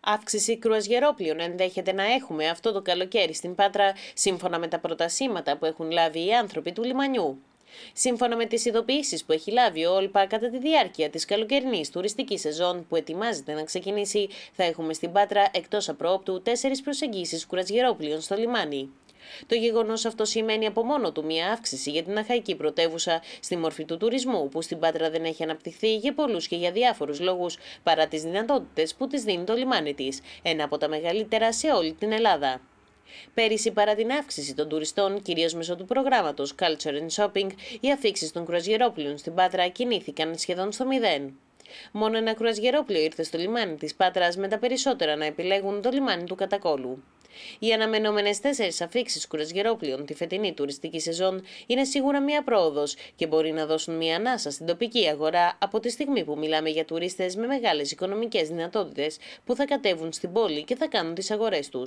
Αύξηση κρουαζιερόπλοιων ενδέχεται να έχουμε αυτό το καλοκαίρι στην Πάτρα, σύμφωνα με τα προτασήματα που έχουν λάβει οι άνθρωποι του λιμανιού. Σύμφωνα με τις ειδοποιήσεις που έχει λάβει ο ΟΛΠΑ κατά τη διάρκεια της καλοκαιρινής τουριστικής σεζόν που ετοιμάζεται να ξεκινήσει, θα έχουμε στην Πάτρα εκτός απρόπτου τέσσερις προσεγγίσεις κουρασγερόπλοιων στο λιμάνι. Το γεγονός αυτό σημαίνει από μόνο του μία αύξηση για την αχαϊκή πρωτεύουσα στη μορφή του τουρισμού, που στην Πάτρα δεν έχει αναπτυχθεί για πολλούς και για διάφορους λόγους, παρά τις δυνατότητες που της δίνει το λιμάνι της, ένα από τα μεγαλύτερα σε όλη την Ελλάδα. Πέρυσι, παρά την αύξηση των τουριστών, κυρίως μέσω του προγράμματος Culture and Shopping, οι αφήξεις των κρουαζιερόπλων στην Πάτρα κινήθηκαν σχεδόν στο μηδέν. Μόνο ένα κρουαζιερόπλιο ήρθε στο λιμάνι της Πάτρας με τα περισσότερα να επιλέγουν το λιμάνι του Κατακόλου. Οι αναμενόμενες τέσσερις αφήξεις κουρασγερόπλιων τη φετινή τουριστική σεζόν είναι σίγουρα μία πρόοδος και μπορεί να δώσουν μία ανάσα στην τοπική αγορά από τη στιγμή που μιλάμε για τουρίστες με μεγάλες οικονομικές δυνατότητες που θα κατέβουν στην πόλη και θα κάνουν τις αγορές τους.